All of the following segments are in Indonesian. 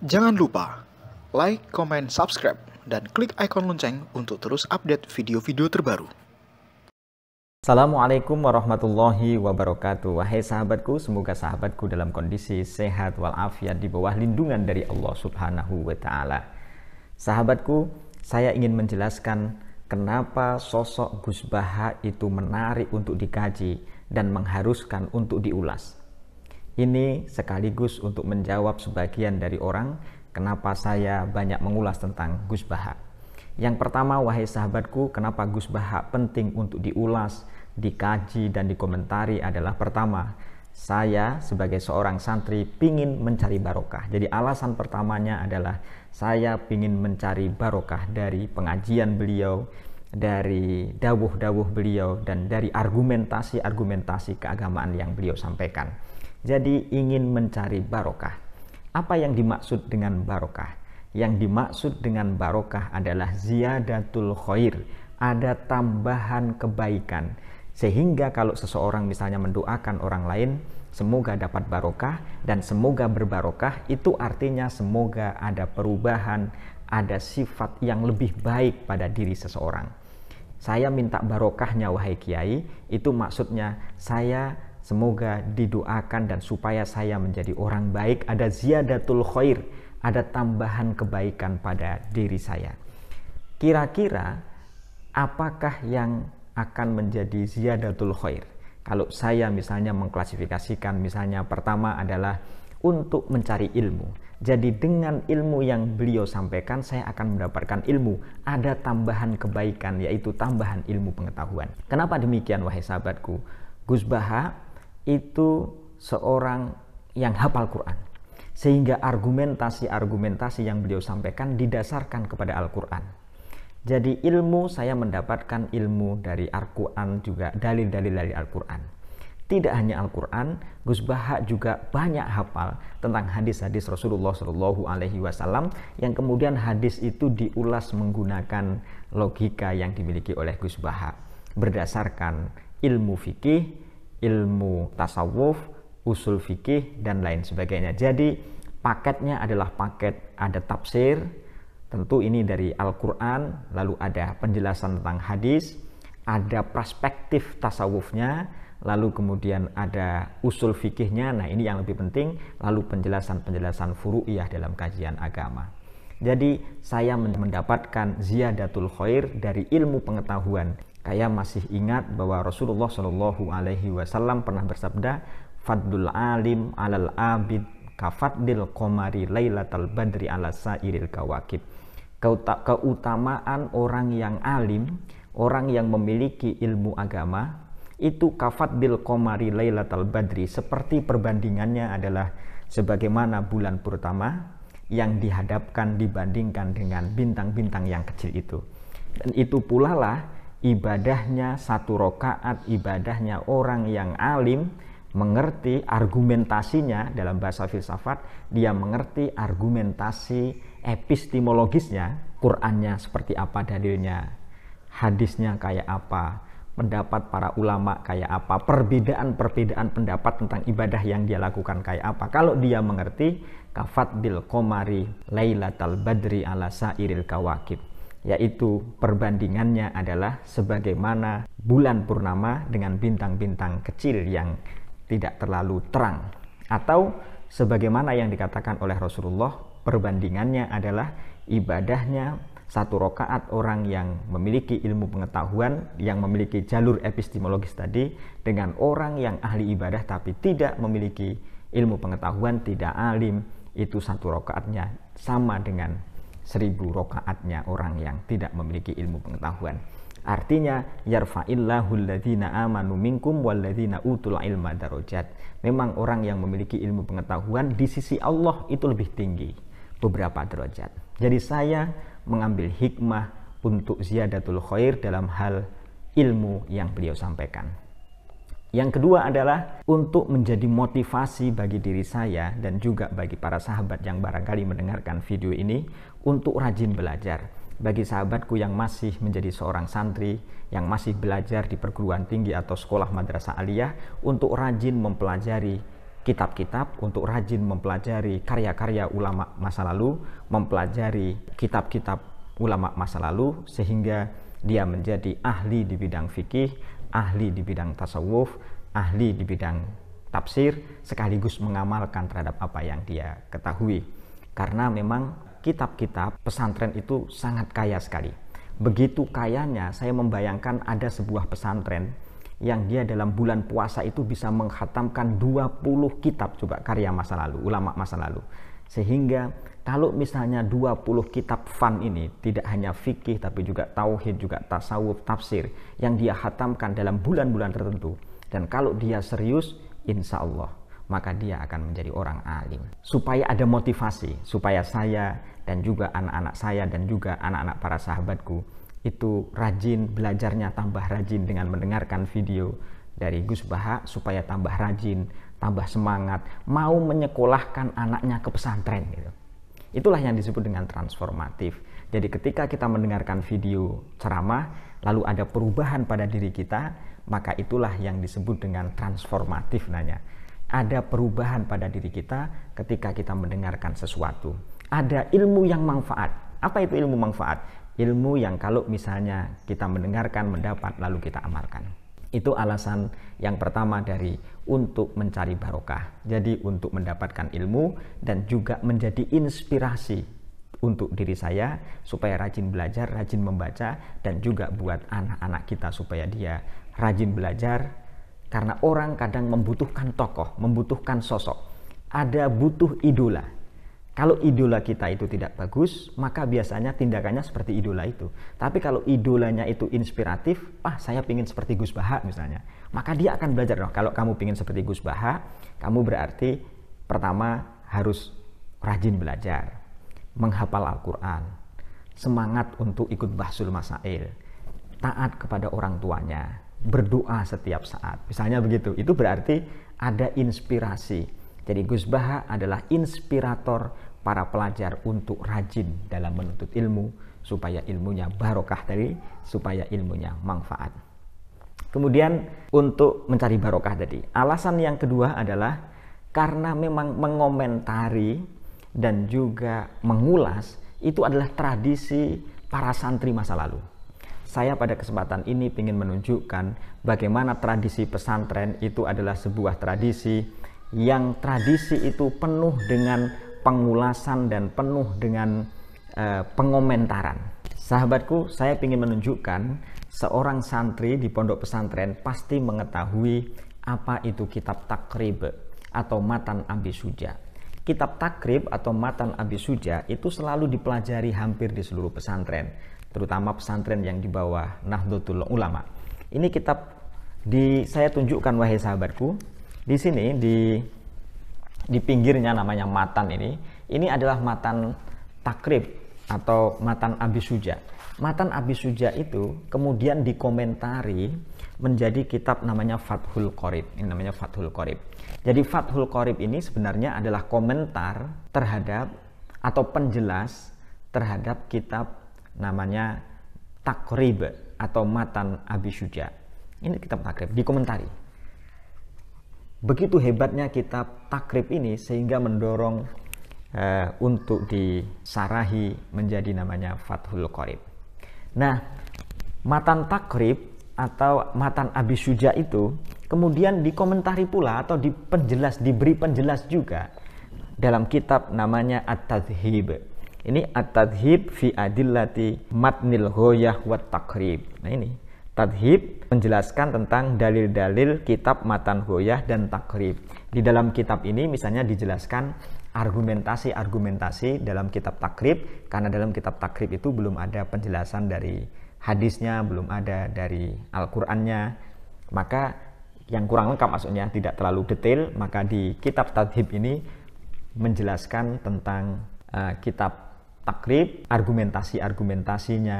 Jangan lupa like, comment, subscribe, dan klik ikon lonceng untuk terus update video-video terbaru. Assalamualaikum warahmatullahi wabarakatuh Wahai sahabatku, semoga sahabatku dalam kondisi sehat walafiat di bawah lindungan dari Allah subhanahu wa ta'ala Sahabatku, saya ingin menjelaskan kenapa sosok Gus Baha itu menarik untuk dikaji dan mengharuskan untuk diulas ini sekaligus untuk menjawab sebagian dari orang kenapa saya banyak mengulas tentang Gus Baha. Yang pertama, wahai sahabatku, kenapa Gus Baha penting untuk diulas, dikaji, dan dikomentari adalah pertama, saya sebagai seorang santri pingin mencari barokah. Jadi alasan pertamanya adalah saya pingin mencari barokah dari pengajian beliau, dari dawuh-dawuh beliau dan dari argumentasi-argumentasi keagamaan yang beliau sampaikan. Jadi ingin mencari barokah. Apa yang dimaksud dengan barokah? Yang dimaksud dengan barokah adalah ziyadatul khair, ada tambahan kebaikan. Sehingga kalau seseorang misalnya mendoakan orang lain, semoga dapat barokah dan semoga berbarokah itu artinya semoga ada perubahan, ada sifat yang lebih baik pada diri seseorang. Saya minta barokahnya wahai kiai, itu maksudnya saya Semoga didoakan dan supaya saya menjadi orang baik, ada ziyadatul khair, ada tambahan kebaikan pada diri saya. Kira-kira apakah yang akan menjadi ziyadatul khair? Kalau saya misalnya mengklasifikasikan misalnya pertama adalah untuk mencari ilmu. Jadi dengan ilmu yang beliau sampaikan saya akan mendapatkan ilmu, ada tambahan kebaikan yaitu tambahan ilmu pengetahuan. Kenapa demikian wahai sahabatku? Gus Baha itu seorang yang hafal Quran sehingga argumentasi-argumentasi yang beliau sampaikan didasarkan kepada Al-Quran. Jadi ilmu saya mendapatkan ilmu dari Al-Quran juga, dalil-dalil dari Al-Quran. Tidak hanya Al-Quran, Gus Baha juga banyak hafal tentang hadis-hadis Rasulullah Shallallahu Alaihi Wasallam yang kemudian hadis itu diulas menggunakan logika yang dimiliki oleh Gus Baha berdasarkan ilmu fikih, ilmu tasawuf, usul fikih, dan lain sebagainya. Jadi paketnya adalah paket ada tafsir, tentu ini dari Al-Quran, lalu ada penjelasan tentang hadis, ada perspektif tasawufnya, lalu kemudian ada usul fikihnya, nah ini yang lebih penting, lalu penjelasan-penjelasan furu'iyah dalam kajian agama. Jadi saya mendapatkan ziyadatul khair dari ilmu pengetahuan Kaya masih ingat bahwa Rasulullah Shallallahu Alaihi Wasallam pernah bersabda, "Fadlul alim alal abid kafadil komari lailatal badri ala sairil kawakib." Keutamaan orang yang alim, orang yang memiliki ilmu agama, itu kafadil komari lailatal badri seperti perbandingannya adalah sebagaimana bulan pertama yang dihadapkan dibandingkan dengan bintang-bintang yang kecil itu. Dan itu pula lah ibadahnya satu rokaat, ibadahnya orang yang alim, mengerti argumentasinya dalam bahasa filsafat, dia mengerti argumentasi epistemologisnya, Qurannya seperti apa dalilnya, hadisnya kayak apa, pendapat para ulama kayak apa, perbedaan-perbedaan pendapat tentang ibadah yang dia lakukan kayak apa. Kalau dia mengerti, kafat bil komari laylatal badri ala sairil kawakib yaitu perbandingannya adalah sebagaimana bulan purnama dengan bintang-bintang kecil yang tidak terlalu terang atau sebagaimana yang dikatakan oleh Rasulullah perbandingannya adalah ibadahnya satu rokaat orang yang memiliki ilmu pengetahuan yang memiliki jalur epistemologis tadi dengan orang yang ahli ibadah tapi tidak memiliki ilmu pengetahuan tidak alim itu satu rokaatnya sama dengan seribu rokaatnya orang yang tidak memiliki ilmu pengetahuan. Artinya yarfa'illahu amanu utul ilma darujat. Memang orang yang memiliki ilmu pengetahuan di sisi Allah itu lebih tinggi beberapa derajat. Jadi saya mengambil hikmah untuk ziyadatul khair dalam hal ilmu yang beliau sampaikan. Yang kedua adalah untuk menjadi motivasi bagi diri saya dan juga bagi para sahabat yang barangkali mendengarkan video ini untuk rajin belajar. Bagi sahabatku yang masih menjadi seorang santri, yang masih belajar di perguruan tinggi atau sekolah madrasah aliyah untuk rajin mempelajari kitab-kitab, untuk rajin mempelajari karya-karya ulama masa lalu, mempelajari kitab-kitab ulama masa lalu sehingga dia menjadi ahli di bidang fikih ahli di bidang tasawuf, ahli di bidang tafsir, sekaligus mengamalkan terhadap apa yang dia ketahui. Karena memang kitab-kitab pesantren itu sangat kaya sekali. Begitu kayanya, saya membayangkan ada sebuah pesantren yang dia dalam bulan puasa itu bisa menghatamkan 20 kitab coba karya masa lalu, ulama masa lalu. Sehingga kalau misalnya 20 kitab fan ini tidak hanya fikih tapi juga tauhid juga tasawuf tafsir yang dia hatamkan dalam bulan-bulan tertentu dan kalau dia serius insya Allah maka dia akan menjadi orang alim supaya ada motivasi supaya saya dan juga anak-anak saya dan juga anak-anak para sahabatku itu rajin belajarnya tambah rajin dengan mendengarkan video dari Gus Baha supaya tambah rajin tambah semangat mau menyekolahkan anaknya ke pesantren gitu Itulah yang disebut dengan transformatif. Jadi ketika kita mendengarkan video ceramah, lalu ada perubahan pada diri kita, maka itulah yang disebut dengan transformatif nanya. Ada perubahan pada diri kita ketika kita mendengarkan sesuatu. Ada ilmu yang manfaat. Apa itu ilmu manfaat? Ilmu yang kalau misalnya kita mendengarkan, mendapat, lalu kita amalkan. Itu alasan yang pertama dari untuk mencari barokah. Jadi untuk mendapatkan ilmu dan juga menjadi inspirasi untuk diri saya supaya rajin belajar, rajin membaca dan juga buat anak-anak kita supaya dia rajin belajar karena orang kadang membutuhkan tokoh, membutuhkan sosok. Ada butuh idola kalau idola kita itu tidak bagus, maka biasanya tindakannya seperti idola itu. Tapi kalau idolanya itu inspiratif, ah saya pingin seperti Gus Baha misalnya, maka dia akan belajar. Oh, kalau kamu pingin seperti Gus Baha, kamu berarti pertama harus rajin belajar, menghafal Al-Quran, semangat untuk ikut bahsul masail, taat kepada orang tuanya, berdoa setiap saat. Misalnya begitu, itu berarti ada inspirasi. Jadi Gus Baha adalah inspirator para pelajar untuk rajin dalam menuntut ilmu supaya ilmunya barokah tadi, supaya ilmunya manfaat. Kemudian untuk mencari barokah tadi. Alasan yang kedua adalah karena memang mengomentari dan juga mengulas itu adalah tradisi para santri masa lalu. Saya pada kesempatan ini ingin menunjukkan bagaimana tradisi pesantren itu adalah sebuah tradisi yang tradisi itu penuh dengan pengulasan dan penuh dengan uh, pengomentaran. Sahabatku, saya ingin menunjukkan seorang santri di pondok pesantren pasti mengetahui apa itu kitab takrib atau matan Abi Suja. Kitab takrib atau matan Abi Suja itu selalu dipelajari hampir di seluruh pesantren, terutama pesantren yang di bawah Nahdlatul Ulama. Ini kitab di saya tunjukkan wahai sahabatku. Di sini di di pinggirnya namanya matan ini ini adalah matan takrib atau matan abisuja matan abisuja itu kemudian dikomentari menjadi kitab namanya Fathul Qorib ini namanya Fathul Qorib jadi Fathul Qorib ini sebenarnya adalah komentar terhadap atau penjelas terhadap kitab namanya Takrib atau Matan Abisuja ini kitab Takrib dikomentari begitu hebatnya kitab takrib ini sehingga mendorong uh, untuk disarahi menjadi namanya Fathul Qorib. Nah, matan takrib atau matan Abi Suja itu kemudian dikomentari pula atau dipenjelas, diberi penjelas juga dalam kitab namanya At-Tadhib. Ini At-Tadhib fi Adillati Matnil Ghoyah wa Takrib. Nah ini Tadhib menjelaskan tentang dalil-dalil kitab Matan Goyah dan Takrib. Di dalam kitab ini misalnya dijelaskan argumentasi-argumentasi dalam kitab Takrib karena dalam kitab Takrib itu belum ada penjelasan dari hadisnya, belum ada dari Al-Qur'annya. Maka yang kurang lengkap maksudnya tidak terlalu detail maka di kitab tadhib ini menjelaskan tentang uh, kitab takrib argumentasi-argumentasinya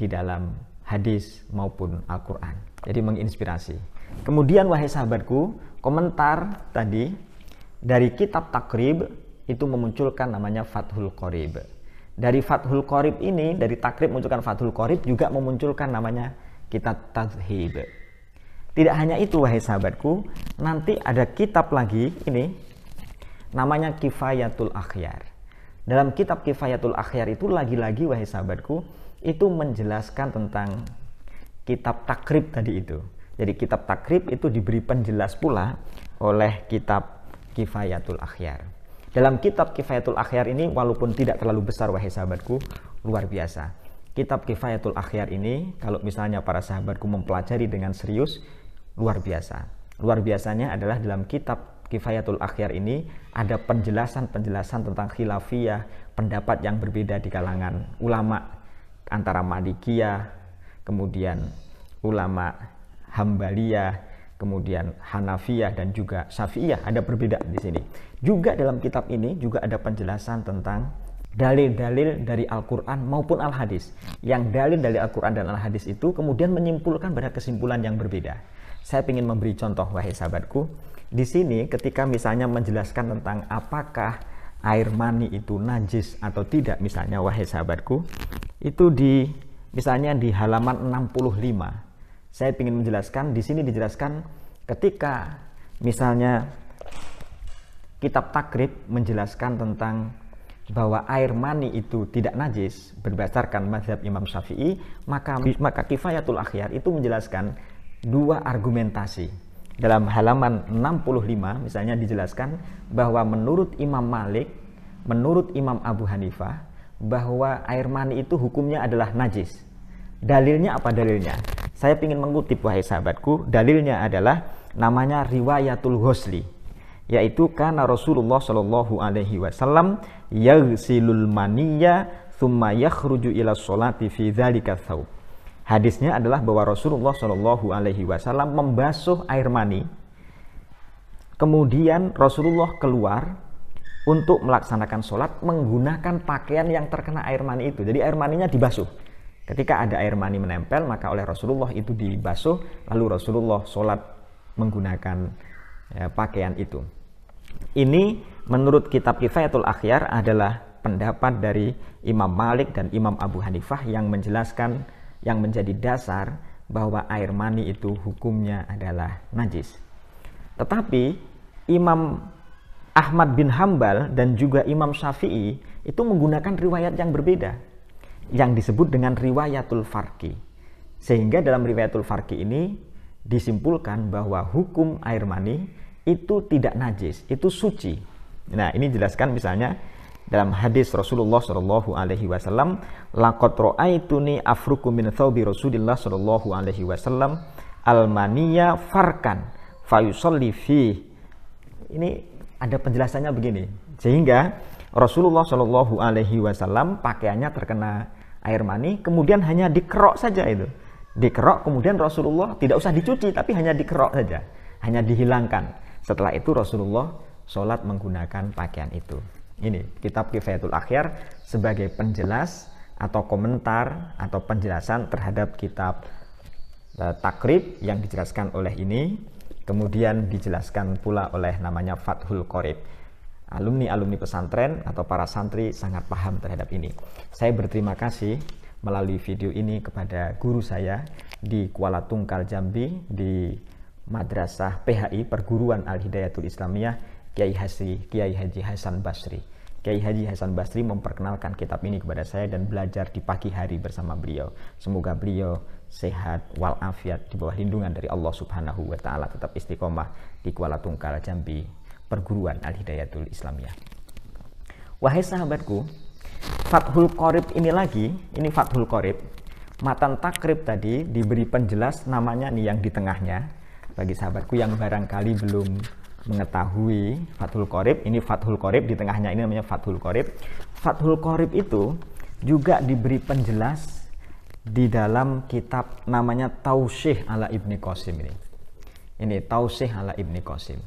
di dalam hadis maupun Al-Quran. Jadi menginspirasi. Kemudian wahai sahabatku, komentar tadi dari kitab takrib itu memunculkan namanya Fathul Qorib. Dari Fathul Qorib ini, dari takrib munculkan Fathul Qorib juga memunculkan namanya kitab Tazhib. Tidak hanya itu wahai sahabatku, nanti ada kitab lagi ini namanya Kifayatul Akhyar. Dalam kitab Kifayatul Akhyar itu lagi-lagi wahai sahabatku, itu menjelaskan tentang kitab takrib tadi itu. Jadi kitab takrib itu diberi penjelas pula oleh kitab Kifayatul Akhyar. Dalam kitab Kifayatul Akhyar ini walaupun tidak terlalu besar wahai sahabatku, luar biasa. Kitab Kifayatul Akhyar ini kalau misalnya para sahabatku mempelajari dengan serius, luar biasa. Luar biasanya adalah dalam kitab Kifayatul Akhyar ini ada penjelasan-penjelasan tentang khilafiyah, pendapat yang berbeda di kalangan ulama antara Malikiyah, kemudian ulama Hambaliyah, kemudian Hanafiyah dan juga Syafi'iyah ada perbedaan di sini. Juga dalam kitab ini juga ada penjelasan tentang dalil-dalil dari Al-Quran maupun Al-Hadis. Yang dalil dari Al-Quran dan Al-Hadis itu kemudian menyimpulkan pada kesimpulan yang berbeda. Saya ingin memberi contoh, wahai sahabatku. Di sini ketika misalnya menjelaskan tentang apakah air mani itu najis atau tidak misalnya, wahai sahabatku itu di misalnya di halaman 65 saya ingin menjelaskan di sini dijelaskan ketika misalnya kitab takrib menjelaskan tentang bahwa air mani itu tidak najis berdasarkan mazhab Imam Syafi'i maka maka kifayatul akhyar itu menjelaskan dua argumentasi dalam halaman 65 misalnya dijelaskan bahwa menurut Imam Malik menurut Imam Abu Hanifah bahwa air mani itu hukumnya adalah najis. Dalilnya apa dalilnya? Saya ingin mengutip wahai sahabatku, dalilnya adalah namanya riwayatul husli, yaitu karena Rasulullah Shallallahu alaihi wasallam mania maniya thumma yakhruju ila solati fi dzalika thawb. Hadisnya adalah bahwa Rasulullah Shallallahu alaihi wasallam membasuh air mani kemudian Rasulullah keluar untuk melaksanakan sholat menggunakan pakaian yang terkena air mani itu. Jadi air maninya dibasuh. Ketika ada air mani menempel, maka oleh Rasulullah itu dibasuh, lalu Rasulullah sholat menggunakan ya, pakaian itu. Ini menurut kitab Kifayatul Akhyar adalah pendapat dari Imam Malik dan Imam Abu Hanifah yang menjelaskan yang menjadi dasar bahwa air mani itu hukumnya adalah najis. Tetapi Imam Ahmad bin Hambal dan juga Imam Syafi'i itu menggunakan riwayat yang berbeda yang disebut dengan riwayatul farki. Sehingga dalam riwayatul farki ini disimpulkan bahwa hukum air mani itu tidak najis, itu suci. Nah, ini jelaskan misalnya dalam hadis Rasulullah Shallallahu Alaihi Wasallam, lakot roaituni afruku min thawbi Rasulullah Shallallahu Alaihi Wasallam almania farkan fayusolli fi. Ini ada penjelasannya begini. Sehingga Rasulullah Shallallahu Alaihi Wasallam pakaiannya terkena air mani, kemudian hanya dikerok saja itu. Dikerok, kemudian Rasulullah tidak usah dicuci, tapi hanya dikerok saja, hanya dihilangkan. Setelah itu Rasulullah sholat menggunakan pakaian itu. Ini kitab Kifayatul Akhir sebagai penjelas atau komentar atau penjelasan terhadap kitab eh, takrib yang dijelaskan oleh ini Kemudian dijelaskan pula oleh namanya Fathul Qorib. Alumni-alumni pesantren atau para santri sangat paham terhadap ini. Saya berterima kasih melalui video ini kepada guru saya di Kuala Tungkal Jambi di Madrasah PHI Perguruan Al Hidayatul Islamiyah Kiai Haji Kiai Haji Hasan Basri. Kiai Haji Hasan Basri memperkenalkan kitab ini kepada saya dan belajar di pagi hari bersama beliau. Semoga beliau sehat walafiat di bawah lindungan dari Allah Subhanahu wa taala tetap istiqomah di Kuala Tungkal Jambi perguruan Al Hidayatul Islamiyah. Wahai sahabatku, Fathul Qorib ini lagi, ini Fathul Qorib, matan takrib tadi diberi penjelas namanya nih yang di tengahnya. Bagi sahabatku yang barangkali belum mengetahui Fathul Qorib, ini Fathul Qorib, di tengahnya ini namanya Fathul Qorib. Fathul Qorib itu juga diberi penjelas di dalam kitab namanya Tausih ala Ibni Qasim ini. Ini Tausih ala Ibni Qasim.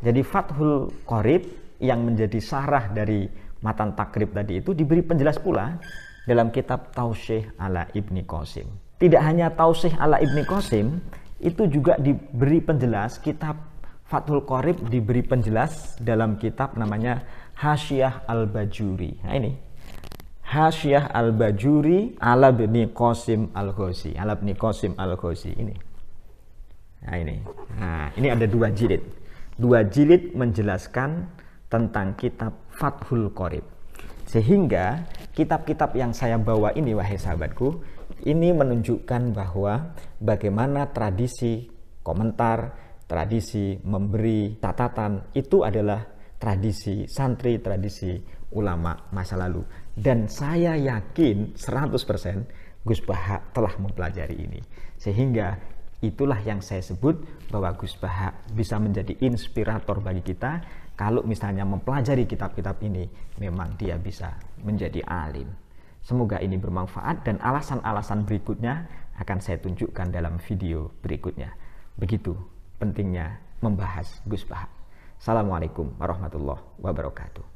Jadi Fathul Qorib yang menjadi sarah dari matan takrib tadi itu diberi penjelas pula dalam kitab Tausih ala Ibni Qasim. Tidak hanya Tausih ala Ibni Qasim, itu juga diberi penjelas kitab Fathul Qorib diberi penjelas dalam kitab namanya Hasyiah Al-Bajuri. Nah ini Hasyiah Al-Bajuri ala bin Qasim Al-Ghazi. Ala bin Qasim Al-Ghazi ini. Nah, ini. Nah, ini ada dua jilid. Dua jilid menjelaskan tentang kitab Fathul Qorib. Sehingga kitab-kitab yang saya bawa ini wahai sahabatku, ini menunjukkan bahwa bagaimana tradisi komentar, tradisi memberi catatan itu adalah tradisi santri, tradisi ulama masa lalu dan saya yakin 100% Gus Baha telah mempelajari ini. Sehingga itulah yang saya sebut bahwa Gus Baha bisa menjadi inspirator bagi kita kalau misalnya mempelajari kitab-kitab ini memang dia bisa menjadi alim. Semoga ini bermanfaat dan alasan-alasan berikutnya akan saya tunjukkan dalam video berikutnya. Begitu pentingnya membahas Gus Baha. Assalamualaikum warahmatullahi wabarakatuh.